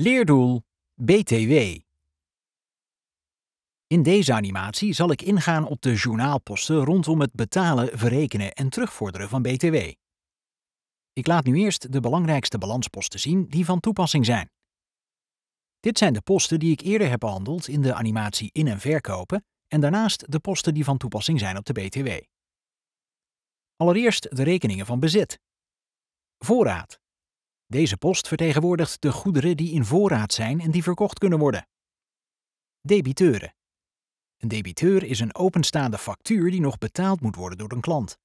Leerdoel BTW. In deze animatie zal ik ingaan op de journaalposten rondom het betalen, verrekenen en terugvorderen van BTW. Ik laat nu eerst de belangrijkste balansposten zien die van toepassing zijn. Dit zijn de posten die ik eerder heb behandeld in de animatie in- en verkopen en daarnaast de posten die van toepassing zijn op de BTW. Allereerst de rekeningen van bezit. Voorraad, deze post vertegenwoordigt de goederen die in voorraad zijn en die verkocht kunnen worden. Debiteuren. Een debiteur is een openstaande factuur die nog betaald moet worden door een klant.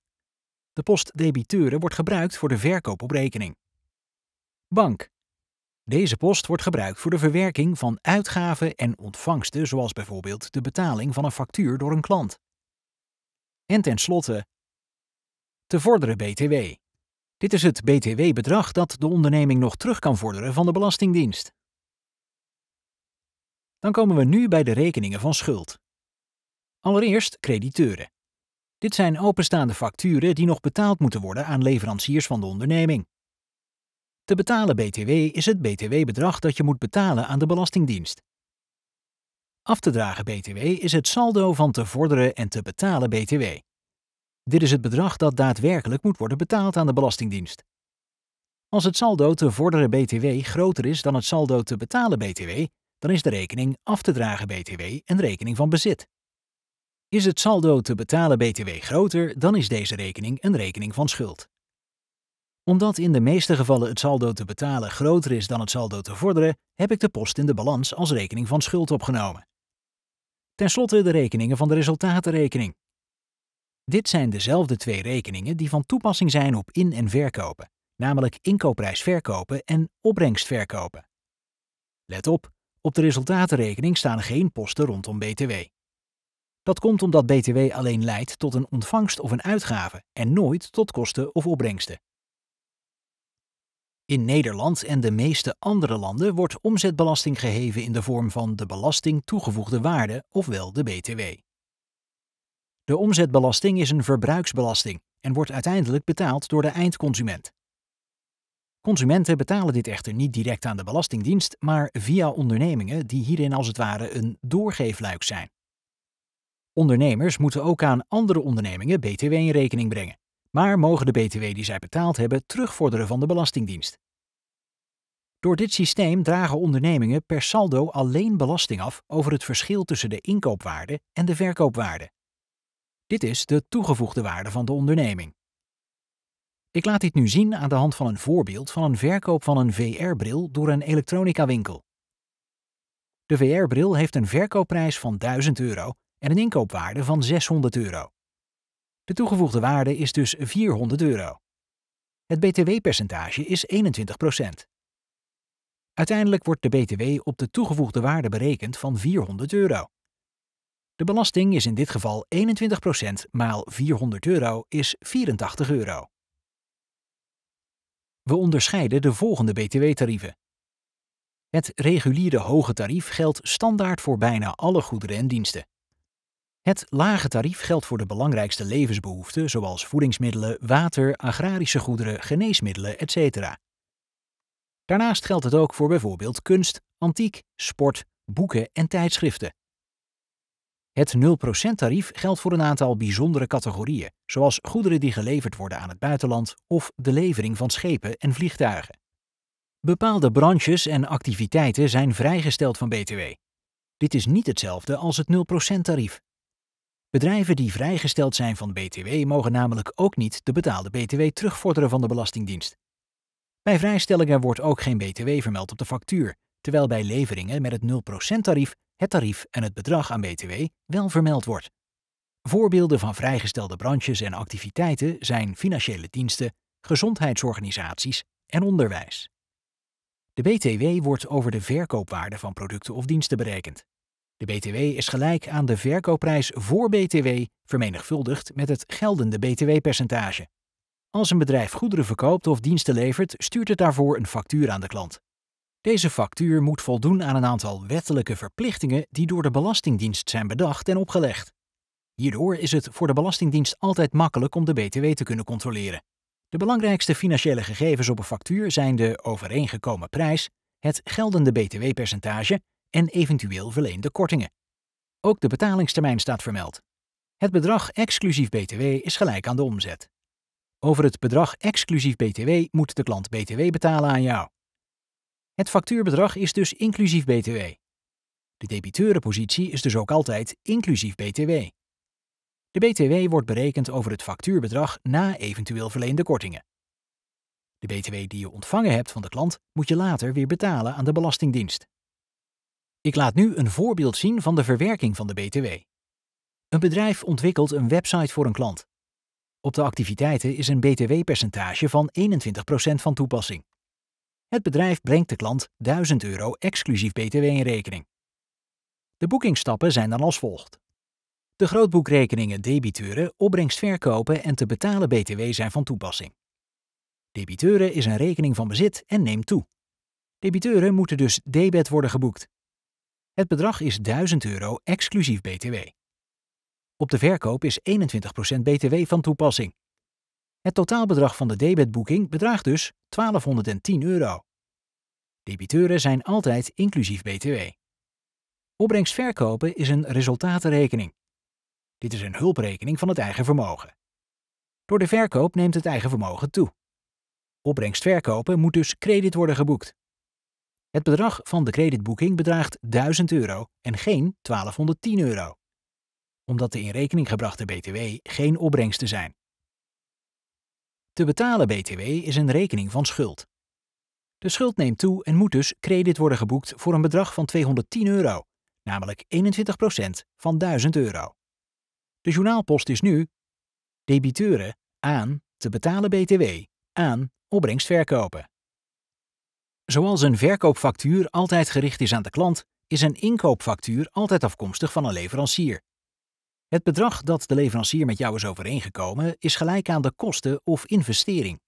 De post debiteuren wordt gebruikt voor de verkoop op rekening. Bank. Deze post wordt gebruikt voor de verwerking van uitgaven en ontvangsten, zoals bijvoorbeeld de betaling van een factuur door een klant. En tenslotte te vorderen BTW. Dit is het BTW-bedrag dat de onderneming nog terug kan vorderen van de Belastingdienst. Dan komen we nu bij de rekeningen van schuld. Allereerst crediteuren. Dit zijn openstaande facturen die nog betaald moeten worden aan leveranciers van de onderneming. Te betalen BTW is het BTW-bedrag dat je moet betalen aan de Belastingdienst. Af te dragen BTW is het saldo van te vorderen en te betalen BTW. Dit is het bedrag dat daadwerkelijk moet worden betaald aan de Belastingdienst. Als het saldo te vorderen BTW groter is dan het saldo te betalen BTW, dan is de rekening af te dragen BTW een rekening van bezit. Is het saldo te betalen BTW groter, dan is deze rekening een rekening van schuld. Omdat in de meeste gevallen het saldo te betalen groter is dan het saldo te vorderen, heb ik de post in de balans als rekening van schuld opgenomen. Ten slotte de rekeningen van de resultatenrekening. Dit zijn dezelfde twee rekeningen die van toepassing zijn op in- en verkopen, namelijk inkoopprijs verkopen en opbrengst verkopen. Let op, op de resultatenrekening staan geen posten rondom BTW. Dat komt omdat BTW alleen leidt tot een ontvangst of een uitgave en nooit tot kosten of opbrengsten. In Nederland en de meeste andere landen wordt omzetbelasting geheven in de vorm van de belasting toegevoegde waarde, ofwel de BTW. De omzetbelasting is een verbruiksbelasting en wordt uiteindelijk betaald door de eindconsument. Consumenten betalen dit echter niet direct aan de Belastingdienst, maar via ondernemingen die hierin als het ware een doorgeefluik zijn. Ondernemers moeten ook aan andere ondernemingen BTW in rekening brengen, maar mogen de BTW die zij betaald hebben terugvorderen van de Belastingdienst. Door dit systeem dragen ondernemingen per saldo alleen belasting af over het verschil tussen de inkoopwaarde en de verkoopwaarde. Dit is de toegevoegde waarde van de onderneming. Ik laat dit nu zien aan de hand van een voorbeeld van een verkoop van een VR-bril door een elektronica-winkel. De VR-bril heeft een verkoopprijs van 1000 euro en een inkoopwaarde van 600 euro. De toegevoegde waarde is dus 400 euro. Het btw-percentage is 21 Uiteindelijk wordt de btw op de toegevoegde waarde berekend van 400 euro. De belasting is in dit geval 21% maal 400 euro is 84 euro. We onderscheiden de volgende btw-tarieven. Het reguliere hoge tarief geldt standaard voor bijna alle goederen en diensten. Het lage tarief geldt voor de belangrijkste levensbehoeften zoals voedingsmiddelen, water, agrarische goederen, geneesmiddelen, etc. Daarnaast geldt het ook voor bijvoorbeeld kunst, antiek, sport, boeken en tijdschriften. Het 0%-tarief geldt voor een aantal bijzondere categorieën, zoals goederen die geleverd worden aan het buitenland of de levering van schepen en vliegtuigen. Bepaalde branches en activiteiten zijn vrijgesteld van BTW. Dit is niet hetzelfde als het 0%-tarief. Bedrijven die vrijgesteld zijn van BTW mogen namelijk ook niet de betaalde BTW terugvorderen van de Belastingdienst. Bij vrijstellingen wordt ook geen BTW vermeld op de factuur, terwijl bij leveringen met het 0%-tarief het tarief en het bedrag aan BTW wel vermeld wordt. Voorbeelden van vrijgestelde branches en activiteiten zijn financiële diensten, gezondheidsorganisaties en onderwijs. De BTW wordt over de verkoopwaarde van producten of diensten berekend. De BTW is gelijk aan de verkoopprijs voor BTW vermenigvuldigd met het geldende BTW-percentage. Als een bedrijf goederen verkoopt of diensten levert, stuurt het daarvoor een factuur aan de klant. Deze factuur moet voldoen aan een aantal wettelijke verplichtingen die door de Belastingdienst zijn bedacht en opgelegd. Hierdoor is het voor de Belastingdienst altijd makkelijk om de BTW te kunnen controleren. De belangrijkste financiële gegevens op een factuur zijn de overeengekomen prijs, het geldende BTW-percentage en eventueel verleende kortingen. Ook de betalingstermijn staat vermeld. Het bedrag exclusief BTW is gelijk aan de omzet. Over het bedrag exclusief BTW moet de klant BTW betalen aan jou. Het factuurbedrag is dus inclusief BTW. De debiteurenpositie is dus ook altijd inclusief BTW. De BTW wordt berekend over het factuurbedrag na eventueel verleende kortingen. De BTW die je ontvangen hebt van de klant moet je later weer betalen aan de Belastingdienst. Ik laat nu een voorbeeld zien van de verwerking van de BTW. Een bedrijf ontwikkelt een website voor een klant. Op de activiteiten is een BTW-percentage van 21% van toepassing. Het bedrijf brengt de klant 1000 euro exclusief BTW in rekening. De boekingsstappen zijn dan als volgt. De grootboekrekeningen debiteuren, opbrengst verkopen en te betalen BTW zijn van toepassing. Debiteuren is een rekening van bezit en neemt toe. Debiteuren moeten dus debet worden geboekt. Het bedrag is 1000 euro exclusief BTW. Op de verkoop is 21% BTW van toepassing. Het totaalbedrag van de debetboeking bedraagt dus 1210 euro. Debiteuren zijn altijd inclusief BTW. Opbrengstverkopen is een resultatenrekening. Dit is een hulprekening van het eigen vermogen. Door de verkoop neemt het eigen vermogen toe. Opbrengstverkopen moet dus credit worden geboekt. Het bedrag van de creditboeking bedraagt 1000 euro en geen 1210 euro, omdat de in rekening gebrachte BTW geen opbrengsten zijn. Te betalen BTW is een rekening van schuld. De schuld neemt toe en moet dus credit worden geboekt voor een bedrag van 210 euro, namelijk 21% van 1000 euro. De journaalpost is nu debiteuren aan te betalen BTW aan opbrengst verkopen. Zoals een verkoopfactuur altijd gericht is aan de klant, is een inkoopfactuur altijd afkomstig van een leverancier. Het bedrag dat de leverancier met jou is overeengekomen is gelijk aan de kosten of investering.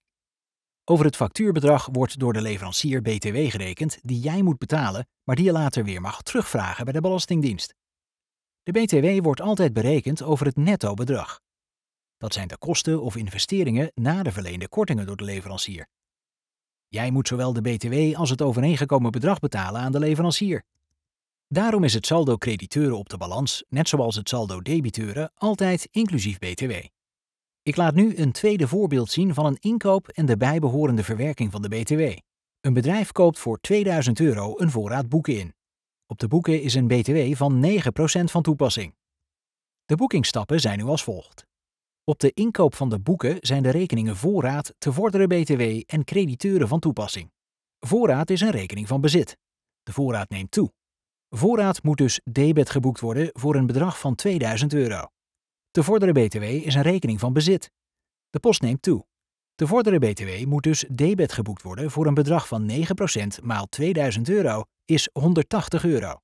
Over het factuurbedrag wordt door de leverancier BTW gerekend die jij moet betalen, maar die je later weer mag terugvragen bij de Belastingdienst. De BTW wordt altijd berekend over het netto bedrag. Dat zijn de kosten of investeringen na de verleende kortingen door de leverancier. Jij moet zowel de BTW als het overeengekomen bedrag betalen aan de leverancier. Daarom is het saldo crediteuren op de balans, net zoals het saldo debiteuren, altijd inclusief BTW. Ik laat nu een tweede voorbeeld zien van een inkoop en de bijbehorende verwerking van de BTW. Een bedrijf koopt voor 2000 euro een voorraad boeken in. Op de boeken is een BTW van 9% van toepassing. De boekingstappen zijn nu als volgt. Op de inkoop van de boeken zijn de rekeningen voorraad, te vorderen BTW en crediteuren van toepassing. Voorraad is een rekening van bezit. De voorraad neemt toe. Voorraad moet dus debet geboekt worden voor een bedrag van 2000 euro. De vorderen BTW is een rekening van bezit. De post neemt toe. De vorderen BTW moet dus debet geboekt worden voor een bedrag van 9% maal 2000 euro is 180 euro.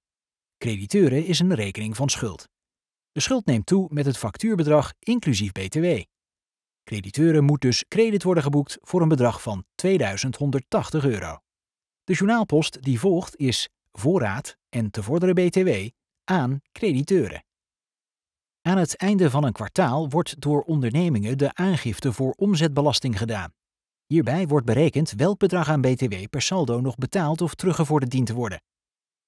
Crediteuren is een rekening van schuld. De schuld neemt toe met het factuurbedrag inclusief BTW. Crediteuren moet dus credit worden geboekt voor een bedrag van 2180 euro. De journaalpost die volgt is voorraad en te vorderen BTW aan crediteuren. Aan het einde van een kwartaal wordt door ondernemingen de aangifte voor omzetbelasting gedaan. Hierbij wordt berekend welk bedrag aan BTW per saldo nog betaald of teruggevorderd dient te worden.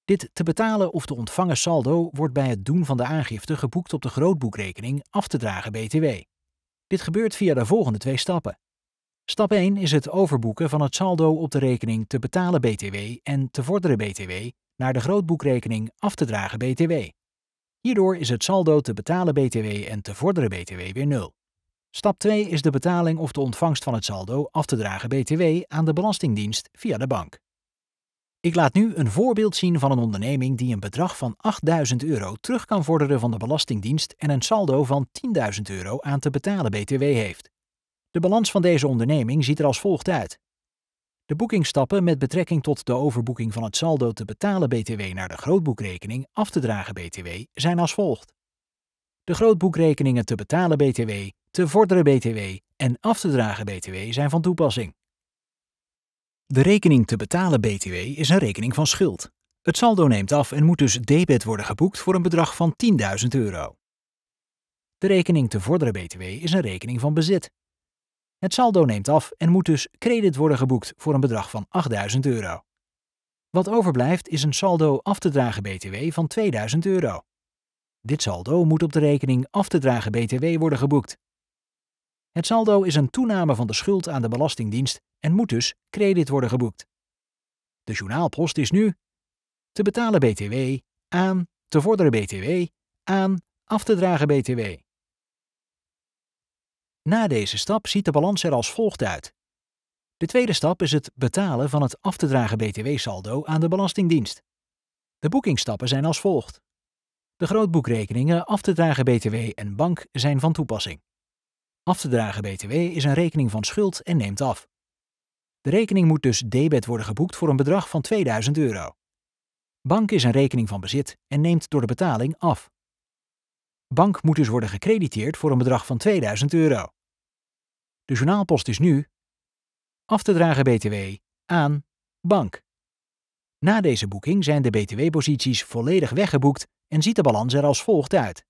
Dit te betalen of te ontvangen saldo wordt bij het doen van de aangifte geboekt op de grootboekrekening af te dragen BTW. Dit gebeurt via de volgende twee stappen. Stap 1 is het overboeken van het saldo op de rekening te betalen BTW en te vorderen BTW naar de grootboekrekening af te dragen BTW. Hierdoor is het saldo te betalen BTW en te vorderen BTW weer nul. Stap 2 is de betaling of de ontvangst van het saldo af te dragen BTW aan de Belastingdienst via de bank. Ik laat nu een voorbeeld zien van een onderneming die een bedrag van 8000 euro terug kan vorderen van de Belastingdienst en een saldo van 10.000 euro aan te betalen BTW heeft. De balans van deze onderneming ziet er als volgt uit de boekingstappen met betrekking tot de overboeking van het saldo te betalen BTW naar de grootboekrekening af te dragen BTW zijn als volgt. De grootboekrekeningen te betalen BTW, te vorderen BTW en af te dragen BTW zijn van toepassing. De rekening te betalen BTW is een rekening van schuld. Het saldo neemt af en moet dus debet worden geboekt voor een bedrag van 10.000 euro. De rekening te vorderen BTW is een rekening van bezit. Het saldo neemt af en moet dus credit worden geboekt voor een bedrag van 8000 euro. Wat overblijft is een saldo af te dragen BTW van 2000 euro. Dit saldo moet op de rekening af te dragen BTW worden geboekt. Het saldo is een toename van de schuld aan de Belastingdienst en moet dus credit worden geboekt. De journaalpost is nu te betalen BTW aan, te vorderen BTW aan, af te dragen BTW. Na deze stap ziet de balans er als volgt uit. De tweede stap is het betalen van het af te dragen btw-saldo aan de Belastingdienst. De boekingsstappen zijn als volgt. De grootboekrekeningen af te dragen btw en bank zijn van toepassing. Af te dragen btw is een rekening van schuld en neemt af. De rekening moet dus debet worden geboekt voor een bedrag van 2000 euro. Bank is een rekening van bezit en neemt door de betaling af. Bank moet dus worden gecrediteerd voor een bedrag van 2000 euro. De journaalpost is nu af te dragen BTW aan bank. Na deze boeking zijn de BTW-posities volledig weggeboekt en ziet de balans er als volgt uit.